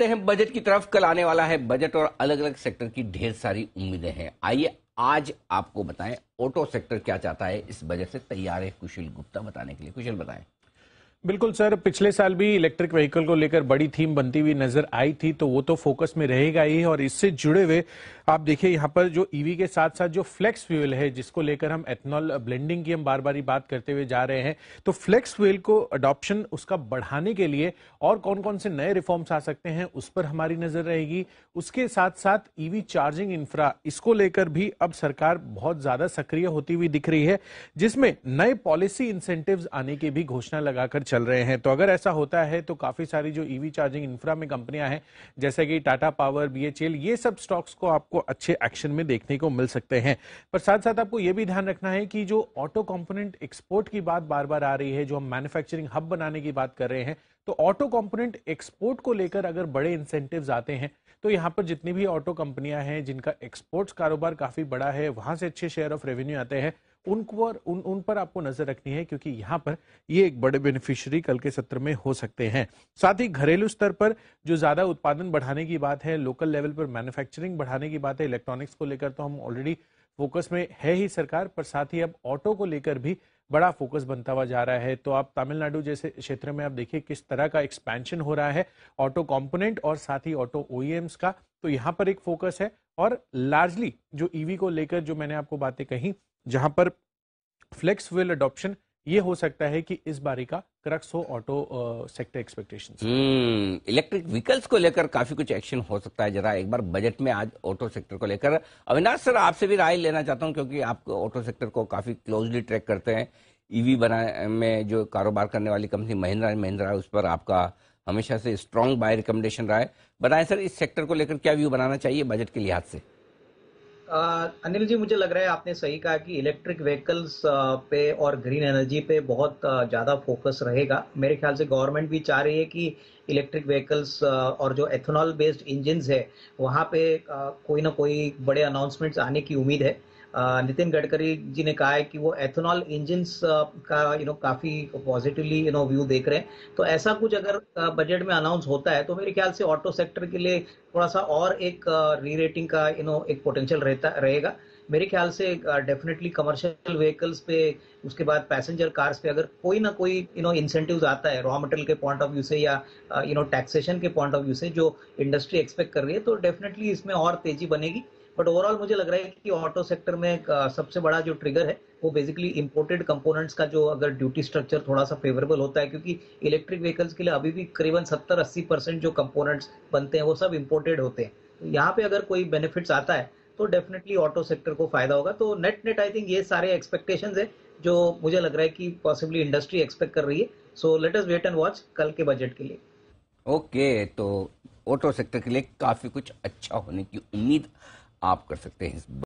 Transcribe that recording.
તમ બજેટ કી તરફ કલ આને વાલા હૈ બજેટ ઓર અલગ અલગ સેક્ટર કી ઢેર સારી ઉમીદે હૈ આઈએ આજ આપકો બતાયે ઓટો સેક્ટર ક્યા ચાહતા હૈ ઇસ બજેટ સે તૈયારી કુશલ ગુપ્તા બતાને કે લિયે કુશલ બતાયે बिल्कुल सर पिछले साल भी इलेक्ट्रिक व्हीकल को लेकर बड़ी थीम बनती हुई नजर आई थी तो वो तो फोकस में रहेगा ही और इससे जुड़े हुए आप देखिए यहाँ पर जो ईवी e के साथ साथ जो फ्लेक्स फ्यूल है जिसको लेकर हम एथनॉल ब्लेंडिंग की हम बार बार बात करते हुए जा रहे हैं तो फ्लेक्स फ्यूल को अडॉप्शन उसका बढ़ाने के लिए और कौन कौन से नए रिफॉर्म्स आ सकते हैं उस पर हमारी नजर रहेगी उसके साथ साथ ईवी चार्जिंग इंफ्रा इसको लेकर भी अब सरकार बहुत ज्यादा सक्रिय होती हुई दिख रही है जिसमें नए पॉलिसी इंसेंटिव आने की भी घोषणा लगाकर चल रहे हैं तो अगर ऐसा होता है तो काफी सारी जो ईवी चार्जिंग इंफ्रा में कंपनियां हैं जैसे कि टाटा पावर बीएचएल ये सब स्टॉक्स को आपको अच्छे एक्शन में देखने को मिल सकते हैं पर साथ साथ आपको ये भी ध्यान रखना है कि जो ऑटो कॉम्पोनेंट एक्सपोर्ट की बात बार बार आ रही है जो हम मैन्युफैक्चरिंग हब बनाने की बात कर रहे हैं तो ऑटो कंपोनेंट एक्सपोर्ट को लेकर अगर बड़े इंसेंटिव आते हैं तो यहाँ पर जितनी भी ऑटो कंपनियां हैं जिनका एक्सपोर्ट्स कारोबार काफी बड़ा है वहां से अच्छे शेयर ऑफ रेवेन्यू आते हैं उनको और उन उन पर आपको नजर रखनी है क्योंकि यहाँ पर ये एक बड़े बेनिफिशियरी कल के सत्र में हो सकते हैं साथ ही घरेलू स्तर पर जो ज्यादा उत्पादन बढ़ाने की बात है लोकल लेवल पर मैन्युफैक्चरिंग बढ़ाने की बात है इलेक्ट्रॉनिक्स को लेकर तो हम ऑलरेडी फोकस में है ही सरकार पर साथ ही अब ऑटो को लेकर भी बड़ा फोकस बनता हुआ जा रहा है तो आप तमिलनाडु जैसे क्षेत्र में आप देखिए किस तरह का एक्सपेंशन हो रहा है ऑटो कंपोनेंट और साथ ही ऑटो ओईएम्स e का तो यहाँ पर एक फोकस है और लार्जली जो ईवी e को लेकर जो मैंने आपको बातें कही जहां पर फ्लेक्स फ्यूल अडॉप्शन ये हो सकता है कि इस बारी का क्रक्स हो auto sector expectation electric vehicles को लेकर काफी कुछ एक्शन हो सकता है जरा एक बार बजट में आज ऑटो सेक्टर को लेकर अविनाश सर आपसे भी राय लेना चाहता हूं क्योंकि आप ऑटो सेक्टर को काफी क्लोजली ट्रैक करते हैं ईवी e बनाने में जो कारोबार करने वाली कंपनी महिंद्रा एंड महिंद्रा उस पर आपका हमेशा से स्ट्रांग बाय रिकमेंडेशन रहा है बनाए सर इस सेक्टर को लेकर क्या व्यू बनाना चाहिए बजट के लिहाज से अनिल जी मुझे लग रहा है आपने सही कहा कि इलेक्ट्रिक व्हीकल्स पे और ग्रीन एनर्जी पे बहुत ज़्यादा फोकस रहेगा मेरे ख्याल से गवर्नमेंट भी चाह रही है कि इलेक्ट्रिक व्हीकल्स और जो एथेनॉल बेस्ड इंजिन है वहाँ पे कोई ना कोई बड़े अनाउंसमेंट्स आने की उम्मीद है नितिन गडकरी जी ने कहा है कि वो एथेनॉल इंजिन का यू नो काफी पॉजिटिवली यू नो व्यू देख रहे हैं तो ऐसा कुछ अगर बजट में अनाउंस होता है तो मेरे ख्याल से ऑटो सेक्टर के लिए थोड़ा सा और एक री रेटिंग का यू you नो know, एक पोटेंशियल रहता रहेगा मेरे ख्याल से डेफिनेटली कमर्शियल व्हीकल्स पे उसके बाद पैसेंजर कार्स पे अगर कोई ना कोई यू नो इंसेंटिव आता है रॉ मटेरियल के पॉइंट ऑफ व्यू से या यू नो टैक्सेशन के पॉइंट ऑफ व्यू से जो इंडस्ट्री एक्सपेक्ट कर रही है तो डेफिनेटली इसमें और तेजी बनेगी बट ओवरऑल मुझे लग रहा है कि ऑटो सेक्टर में सबसे बड़ा जो ट्रिगर है वो बेसिकली इंपोर्टेड कंपोनेंट्स का जो अगर ड्यूटी स्ट्रक्चर थोड़ा सा फेवरेबल होता है क्योंकि इलेक्ट्रिक व्हीकल्स के लिए अभी भी करीबन सत्तर अस्सी परसेंट जो कंपोनेंट्स बनते हैं वो सब इंपोर्टेड होते हैं तो यहाँ पे अगर कोई बेनिफिट्स आता है तो डेफिनेटली ऑटो सेक्टर को फायदा होगा तो नेट नेट आई थिंक ये सारे एक्सपेक्टेशन है जो मुझे लग रहा है कि पॉसिबली इंडस्ट्री एक्सपेक्ट कर रही है so let us wait and watch कल के बजट के लिए ओके okay, तो ऑटो सेक्टर के लिए काफी कुछ अच्छा होने की उम्मीद आप कर सकते हैं इस